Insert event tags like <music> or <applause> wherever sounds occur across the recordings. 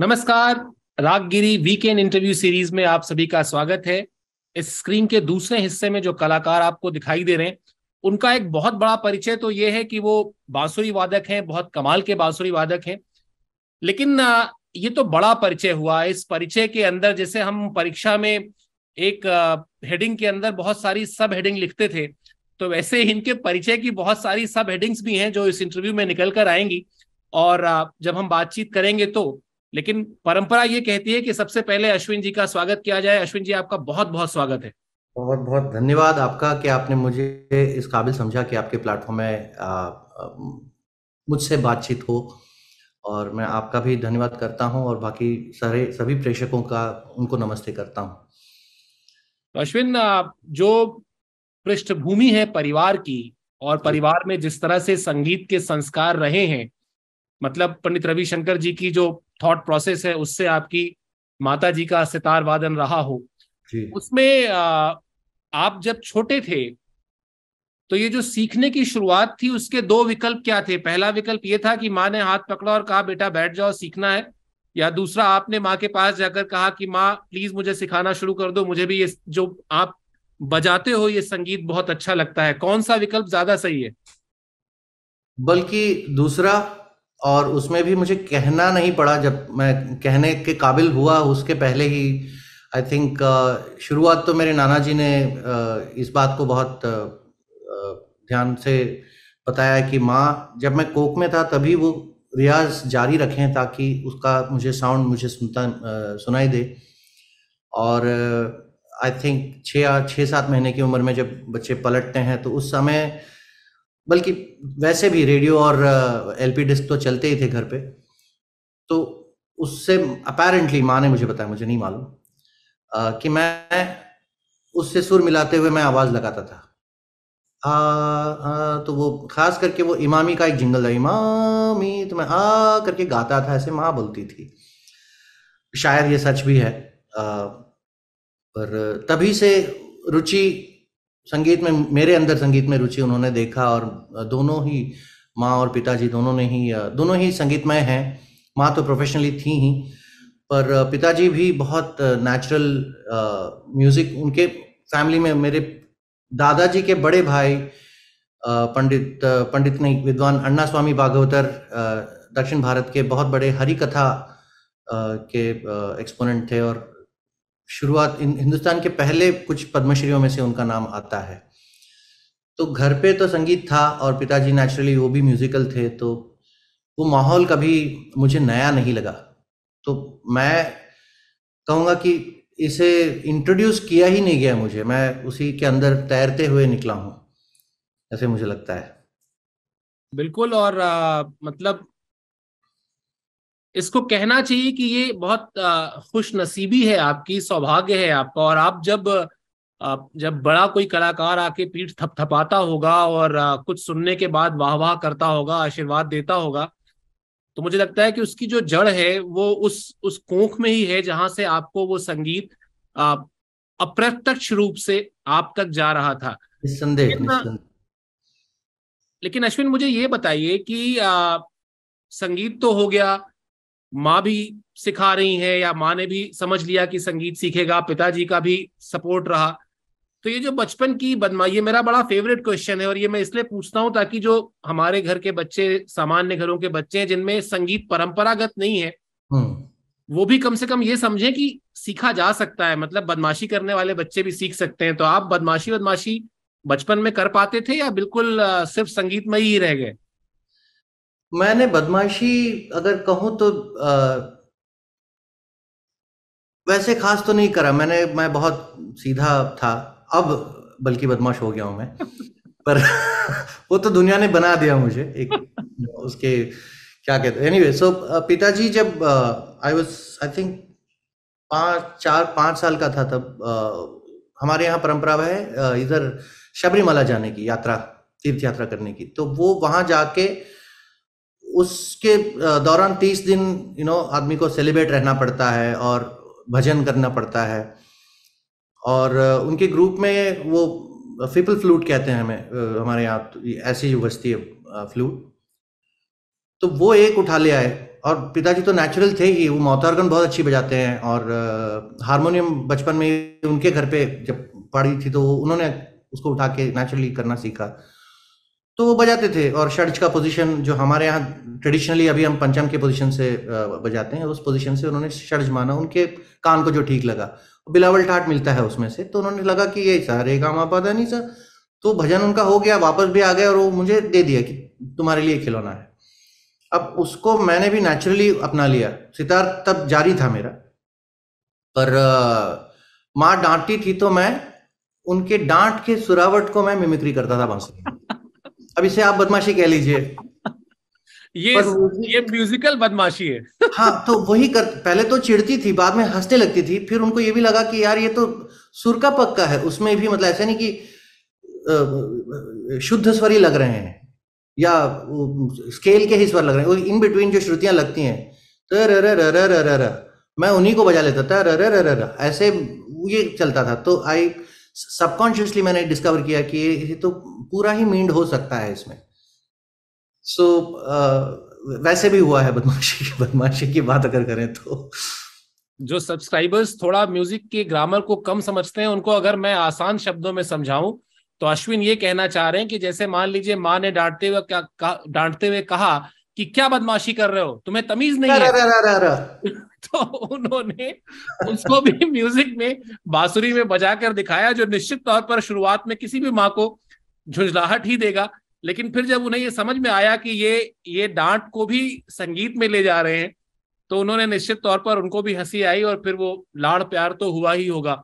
नमस्कार रागगिरी weekend interview series में आप सभी का स्वागत है इस स्क्रीन के दूसरे हिस्से में जो कलाकार आपको दिखाई दे रहे हैं उनका एक बहुत बड़ा परिचय तो ये है कि वो बांसुरी वादक हैं बहुत कमाल के बांसुरी वादक हैं लेकिन ये तो बड़ा परिचय हुआ इस परिचय के अंदर जैसे हम परीक्षा में एक हेडिंग के अंदर बहुत सारी सब हेडिंग लिखते थे तो वैसे इनके परिचय की बहुत सारी सब हेडिंग्स भी हैं जो इस इंटरव्यू में निकल कर आएंगी और जब हम बातचीत करेंगे तो लेकिन परंपरा ये कहती है कि सबसे पहले अश्विन जी का स्वागत किया जाए अश्विन जी आपका बहुत बहुत स्वागत है बहुत बहुत धन्यवाद आपका कि आपने मुझे इस काबिल समझा कि आपके प्लेटफॉर्म में मुझसे बातचीत हो और मैं आपका भी धन्यवाद करता हूं और बाकी सारे सभी प्रेक्षकों का उनको नमस्ते करता हूं तो अश्विन जो पृष्ठभूमि है परिवार की और परिवार में जिस तरह से संगीत के संस्कार रहे हैं मतलब पंडित रविशंकर जी की जो थॉट प्रोसेस है उससे आपकी माता जी का सितार वादन रहा हो उसमें आप जब छोटे थे तो ये जो सीखने की शुरुआत थी उसके दो विकल्प क्या थे पहला विकल्प ये था कि माँ ने हाथ पकड़ा और कहा बेटा बैठ जाओ सीखना है या दूसरा आपने माँ के पास जाकर कहा कि माँ प्लीज मुझे सिखाना शुरू कर दो मुझे भी ये जो आप बजाते हो ये संगीत बहुत अच्छा लगता है कौन सा विकल्प ज्यादा सही है बल्कि दूसरा और उसमें भी मुझे कहना नहीं पड़ा जब मैं कहने के काबिल हुआ उसके पहले ही आई थिंक uh, शुरुआत तो मेरे नाना जी ने uh, इस बात को बहुत uh, ध्यान से बताया कि माँ जब मैं कोक में था तभी वो रियाज जारी रखें ताकि उसका मुझे साउंड मुझे सुनता सुनाई दे और आई थिंक छः छः सात महीने की उम्र में जब बच्चे पलटते हैं तो उस समय बल्कि वैसे भी रेडियो और एलपी डिस्क तो चलते ही थे घर पे तो उससे अपेरेंटली माँ ने मुझे बताया मुझे नहीं मालूम कि मैं उससे सुर मिलाते हुए मैं आवाज़ लगाता था आ, आ, तो वो खास करके वो इमामी का एक जिंगल था इमामी तो मैं आ करके गाता था ऐसे माँ बोलती थी शायद ये सच भी है आ, पर तभी से रुचि संगीत में मेरे अंदर संगीत में रुचि उन्होंने देखा और दोनों ही माँ और पिताजी दोनों ने ही दोनों ही संगीतमय हैं माँ तो प्रोफेशनली थी ही पर पिताजी भी बहुत नेचुरल म्यूजिक उनके फैमिली में मेरे दादाजी के बड़े भाई पंडित पंडित नहीं विद्वान अन्ना स्वामी भागवतर दक्षिण भारत के बहुत बड़े हरिकथा कथा के एक्सपोनेंट थे और शुरुआत हिंदुस्तान के पहले कुछ पद्मश्रियों में से उनका नाम आता है तो घर पे तो संगीत था और पिताजी नेचुरली वो भी म्यूजिकल थे तो वो माहौल कभी मुझे नया नहीं लगा तो मैं कहूँगा कि इसे इंट्रोड्यूस किया ही नहीं गया मुझे मैं उसी के अंदर तैरते हुए निकला हूँ ऐसे मुझे लगता है बिल्कुल और आ, मतलब इसको कहना चाहिए कि ये बहुत खुश नसीबी है आपकी सौभाग्य है आपका और आप जब जब बड़ा कोई कलाकार आके पीठ थपथपाता होगा और कुछ सुनने के बाद वाह वाह करता होगा आशीर्वाद देता होगा तो मुझे लगता है कि उसकी जो जड़ है वो उस उस कोख में ही है जहां से आपको वो संगीत अप्रत्यक्ष रूप से आप तक जा रहा था निसंदेह लेकिन अश्विन मुझे ये बताइए कि आ, संगीत तो हो गया माँ भी सिखा रही हैं या माँ ने भी समझ लिया कि संगीत सीखेगा पिताजी का भी सपोर्ट रहा तो ये जो बचपन की बदमा ये मेरा बड़ा फेवरेट क्वेश्चन है और ये मैं इसलिए पूछता हूँ ताकि जो हमारे घर के बच्चे सामान्य घरों के बच्चे हैं जिनमें संगीत परंपरागत नहीं है हम्म। वो भी कम से कम ये समझें कि सीखा जा सकता है मतलब बदमाशी करने वाले बच्चे भी सीख सकते हैं तो आप बदमाशी बदमाशी बचपन में कर पाते थे या बिल्कुल सिर्फ संगीत में ही रह गए मैंने बदमाशी अगर कहूँ तो आ, वैसे खास तो नहीं करा मैंने मैं बहुत सीधा था अब बल्कि बदमाश हो गया हूं मैं <laughs> पर वो तो दुनिया ने बना दिया मुझे एक <laughs> उसके क्या कहते हैं वे सो पिताजी जब आई वॉज आई थिंक पांच चार पांच साल का था तब आ, हमारे यहाँ परंपरा है इधर शबरीमाला जाने की यात्रा तीर्थ यात्रा करने की तो वो वहां जाके उसके दौरान तीस दिन यू नो आदमी को सेलिब्रेट रहना पड़ता है और भजन करना पड़ता है और उनके ग्रुप में वो फिपल फ्लूट कहते हैं हमें हमारे यहाँ तो ऐसी बजती है फ्लूट तो वो एक उठा ले आए और पिताजी तो नेचुरल थे ही वो मोहतारगन बहुत अच्छी बजाते हैं और हारमोनियम बचपन में उनके घर पे जब पढ़ी थी तो उन्होंने उसको उठा के नेचुरली करना सीखा तो वो बजाते थे और षड्ज का पोजीशन जो हमारे यहाँ ट्रेडिशनली अभी हम पंचम के पोजीशन से बजाते हैं उस पोजीशन से उन्होंने षड्ज माना उनके कान को जो ठीक लगा बिलावल ठाट मिलता है उसमें से तो उन्होंने लगा कि ये सर एक आम आप नहीं सर तो भजन उनका हो गया वापस भी आ गया और वो मुझे दे दिया कि तुम्हारे लिए खिलौना है अब उसको मैंने भी नेचुरली अपना लिया सितार तब जारी था मेरा पर माँ डांटती थी तो मैं उनके डांट के सुरावट को मैं मिमिक्री करता था बांसुरी अब इसे आप बदमाशी कह लीजिए ये ये म्यूजिकल बदमाशी है हाँ तो वही कर पहले तो चिढ़ती थी बाद में हंसने लगती थी फिर उनको ये भी लगा कि यार ये तो सुर का पक्का है उसमें भी मतलब ऐसा नहीं कि शुद्ध स्वर ही लग रहे हैं या स्केल के ही स्वर लग रहे हैं इन बिटवीन जो श्रुतियां लगती हैं तो र र र र र मैं उन्हीं को बजा लेता था र ऐसे ये चलता था तो आई सबकॉन्शियसली मैंने डिस्कवर किया कि ये तो पूरा ही मींड हो सकता है इसमें सो so, uh, वैसे भी हुआ है बदमाशी की बदमाशी की बात अगर करें तो जो सब्सक्राइबर्स थोड़ा म्यूजिक के ग्रामर को कम समझते हैं उनको अगर मैं आसान शब्दों में समझाऊं तो अश्विन ये कहना चाह रहे हैं कि जैसे मान लीजिए माँ ने डांटते हुए क्या डांटते हुए कहा कि क्या बदमाशी कर रहे हो तुम्हें तमीज नहीं रहा, है रहा, रहा, <laughs> तो उन्होंने उसको भी म्यूजिक में बांसुरी में बजा कर दिखाया जो निश्चित तौर पर शुरुआत में किसी भी माँ को झुंझलाहट ही देगा लेकिन फिर जब उन्हें ये समझ में आया कि ये ये डांट को भी संगीत में ले जा रहे हैं तो उन्होंने निश्चित तौर पर उनको भी हंसी आई और फिर वो लाड़ प्यार तो हुआ ही होगा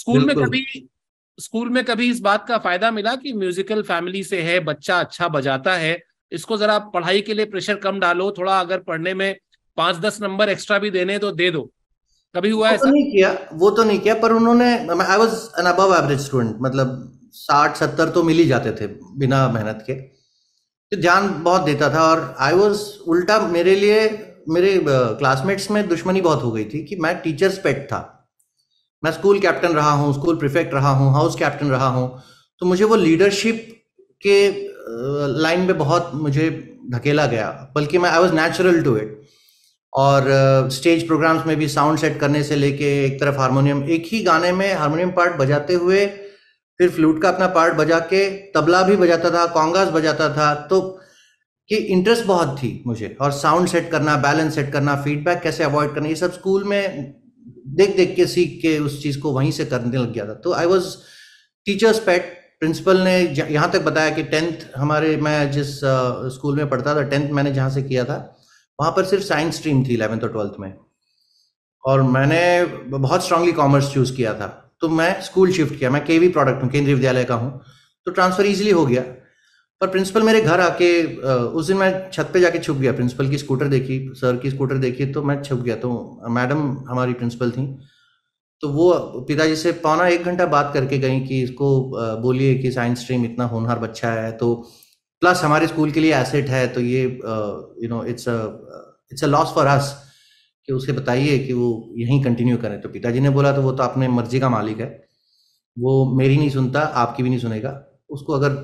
स्कूल में कभी स्कूल में कभी इस बात का फायदा मिला कि म्यूजिकल फैमिली से है बच्चा अच्छा बजाता है इसको जरा पढ़ाई के लिए प्रेशर कम डालो थोड़ा अगर पढ़ने में पांच दस नंबर एक्स्ट्रा भी देने तो दे दो कभी हुआ तो ऐसा तो नहीं किया वो तो नहीं किया पर उन्होंने I was an above average student मतलब साठ सत्तर तो मिल ही जाते थे बिना मेहनत के तो ध्यान बहुत देता था और आई वाज उल्टा मेरे लिए मेरे क्लासमेट्स में दुश्मनी बहुत हो गई थी कि मैं टीचर्स पेट था मैं स्कूल कैप्टन रहा हूँ स्कूल प्रिफेक्ट रहा हूँ हाउस कैप्टन रहा हूँ तो मुझे वो लीडरशिप के लाइन में बहुत मुझे धकेला गया बल्कि मैं I was natural to it और स्टेज प्रोग्राम्स में भी साउंड सेट करने से लेके एक तरफ हारमोनियम एक ही गाने में हारमोनियम पार्ट बजाते हुए फिर फ्लूट का अपना पार्ट बजा के तबला भी बजाता था कॉन्गास बजाता था तो कि इंटरेस्ट बहुत थी मुझे और साउंड सेट करना बैलेंस सेट करना फीडबैक कैसे अवॉइड करना ये सब स्कूल में देख देख के सीख के उस चीज़ को वहीं से करने लग गया था तो I was teacher's pet principal ने यहाँ तक बताया कि टेंथ हमारे मैं जिस स्कूल में पढ़ता था टेंथ मैंने जहाँ से किया था वहाँ पर सिर्फ साइंस स्ट्रीम थी इलेवेंथ और ट्वेल्थ में और मैंने बहुत स्ट्रांगली कॉमर्स चूज किया था तो मैं स्कूल शिफ्ट किया मैं केवी प्रोडक्ट हूँ केंद्रीय विद्यालय का हूँ तो ट्रांसफर ईजिली हो गया पर प्रिंसिपल मेरे घर आके उस दिन मैं छत पे जाके छुप गया प्रिंसिपल की स्कूटर देखी सर की स्कूटर देखी तो मैं छुप गया तो मैडम हमारी प्रिंसिपल थी तो वो पिताजी से पौना एक घंटा बात करके गई कि इसको बोलिए कि साइंस स्ट्रीम इतना होनहार बच्चा है तो प्लस हमारे स्कूल के लिए एसेट है तो ये you know it's it's a loss for us कि उसे बताइए कि वो यहीं कंटिन्यू करें तो पिताजी ने बोला तो वो तो अपने मर्जी का मालिक है वो मेरी नहीं सुनता आपकी भी नहीं सुनेगा उसको अगर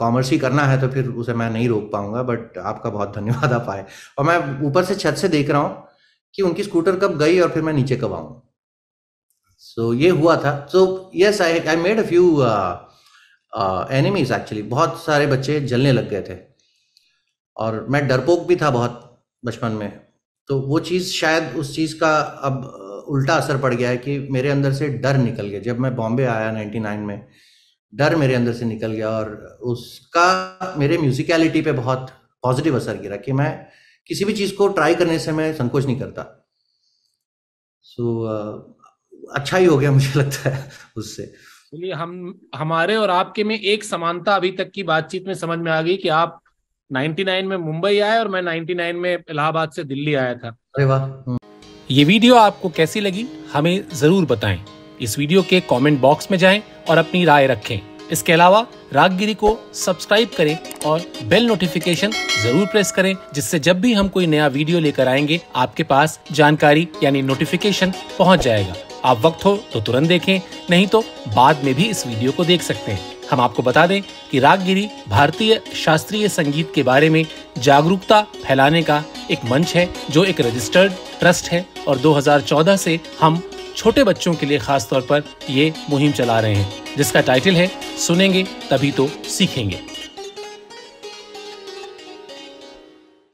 कॉमर्स uh, uh, ही करना है तो फिर उसे मैं नहीं रोक पाऊंगा बट आपका बहुत धन्यवाद आप आए और मैं ऊपर से छत से देख रहा हूँ कि उनकी स्कूटर कब गई और फिर मैं नीचे कब आऊँ सो so, ये हुआ था so yes I I made a few enemies actually बहुत सारे बच्चे जलने लग गए थे और मैं डरपोक भी था बहुत बचपन में तो वो चीज़ शायद उस चीज़ का अब उल्टा असर पड़ गया है कि मेरे अंदर से डर निकल गया जब मैं बॉम्बे आया 99 में डर मेरे अंदर से निकल गया और उसका मेरे म्यूजिकलिटी पे बहुत पॉजिटिव असर गिरा कि मैं किसी भी चीज़ को ट्राई करने से मैं संकोच नहीं करता सो so, अच्छा ही हो गया मुझे लगता है उससे चलिए हम हमारे और आपके में एक समानता अभी तक की बातचीत में समझ में आ गई कि आप 99 में मुंबई आए और मैं 99 में इलाहाबाद से दिल्ली आया था अरे वाह हम्म। ये वीडियो आपको कैसी लगी हमें जरूर बताएं इस वीडियो के कमेंट बॉक्स में जाएं और अपनी राय रखें इसके अलावा रागगिरी को सब्सक्राइब करें और बेल नोटिफिकेशन जरूर प्रेस करें जिससे जब भी हम कोई नया वीडियो लेकर आएंगे आपके पास जानकारी यानी नोटिफिकेशन पहुंच जाएगा आप वक्त हो तो तुरंत देखें नहीं तो बाद में भी इस वीडियो को देख सकते हैं हम आपको बता दें कि रागगिरी भारतीय शास्त्रीय संगीत के बारे में जागरूकता फैलाने का एक मंच है जो एक रजिस्टर्ड ट्रस्ट है और 2014 से हम छोटे बच्चों के लिए खास तौर पर ये मुहिम चला रहे हैं जिसका टाइटल है सुनेंगे तभी तो सीखेंगे